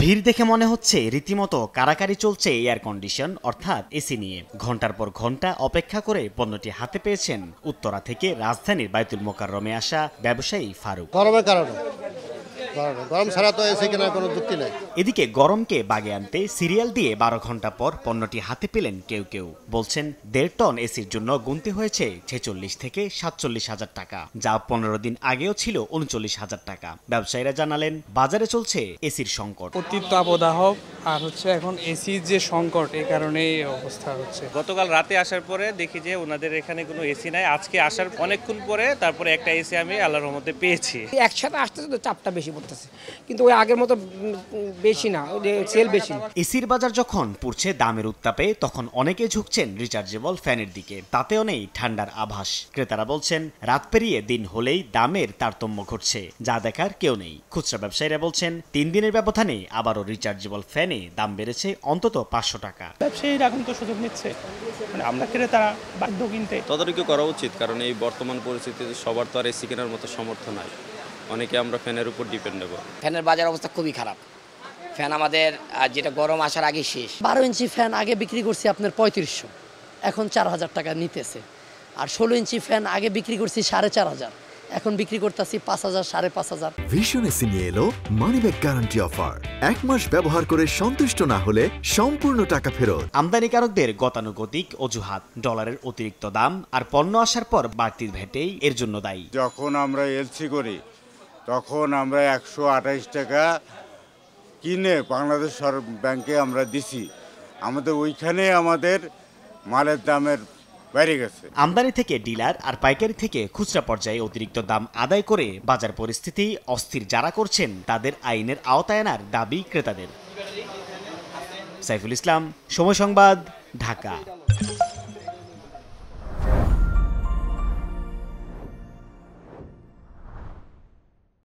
ভিড় দেখে মনে হচ্ছে রীতিমতো কারাকারি চলছে এয়ার কন্ডিশন অর্থাৎ এসি নিয়ে ঘন্টার পর ঘন্টা অপেক্ষা করে পণ্যটি হাতে পেয়েছেন উত্তরা থেকে রাজধানীর বায়তুল মোকাররমে আসা ব্যবসায়ী ফারুক গরমের কারণে এদিকে গরমকে বাগে আনতে সিরিয়াল দিয়ে বারো ঘন্টা পর পণ্যটি হাতে পেলেন কেউ কেউ বলছেন দেড় টন এসির জন্য গুনতে হয়েছে ছেচল্লিশ থেকে সাতচল্লিশ হাজার টাকা যা পনেরো দিন আগেও ছিল উনচল্লিশ হাজার টাকা ব্যবসায়ীরা জানালেন বাজারে চলছে এসির সংকট অতি তাপদাহ আর হচ্ছে এখন এসি যে সংকট এই কারণে অবস্থা হচ্ছে গতকাল রাতে আসার পরে দেখি যে ওনাদের এখানে কোনো এসি নাই আজকে আসার অনেকক্ষণ পরে তারপরে একটা এসি আমি আল্লাহর রহমতে পেয়েছি একসাথে আসতে তো চাপটা বেশি পড়তেছে কিন্তু ওই আগের মতো বেশি না সেল বেশি এসির বাজার যখন পড়ছে দামের উত্তাপে তখন অনেকে ঝুঁকছেন রিচার্জেবল ফ্যানের দিকে তাতেও নেই ঠান্ডার আভাস ক্রেতারা বলছেন রাত পেরিয়ে দিন হলেই দামের তারতম্য ঘটছে যা দেখার কেউ নেই খুচরা ব্যবসায়ীরা বলছেন তিন দিনের ব্যবধানে আবারও রিচার্জেবল ফ্যান প্যানে দাম বেড়েছে অন্তত পাঁচশো টাকা ব্যবসায়ীরা এখন তো সুযোগ নিচ্ছে মানে আমরা তারা বাধ্য কিনতে তদারকি করা উচিত কারণ এই বর্তমান পরিস্থিতিতে সবার তো আর এসি কেনার মতো সমর্থ নাই অনেকে আমরা ফ্যানের উপর ডিপেন্ড নেব ফ্যানের বাজার অবস্থা খুবই খারাপ ফ্যান আমাদের যেটা গরম আসার আগে শেষ বারো ইঞ্চি ফ্যান আগে বিক্রি করছি আপনার পঁয়ত্রিশশো এখন চার হাজার টাকা নিতেছে আর ষোলো ইঞ্চি ফ্যান আগে বিক্রি করছি সাড়ে চার হাজার এখন বিক্রি করতেছি পাঁচ হাজার সাড়ে পাঁচ হাজার ভীষণ এসি নিয়ে এলো মানিব্যাগ গ্যারান্টি অফার এক মাস ব্যবহার করে সন্তুষ্ট না হলে সম্পূর্ণ টাকা ফেরত আমদানিকারকদের গতানুগতিক অজুহাত ডলারের অতিরিক্ত দাম আর পণ্য আসার পর বাড়তি ভেটেই এর জন্য দায়ী যখন আমরা এলসি করি তখন আমরা একশো আঠাইশ টাকা কিনে বাংলাদেশ ব্যাংকে আমরা দিছি আমাদের ওইখানে আমাদের মালের দামের আমদানি থেকে ডিলার আর পাইকারি থেকে খুচরা পর্যায়ে অতিরিক্ত দাম আদায় করে বাজার পরিস্থিতি অস্থির যারা করছেন তাদের আইনের আওতায় আনার দাবি ক্রেতাদের সাইফুল ইসলাম সময় সংবাদ ঢাকা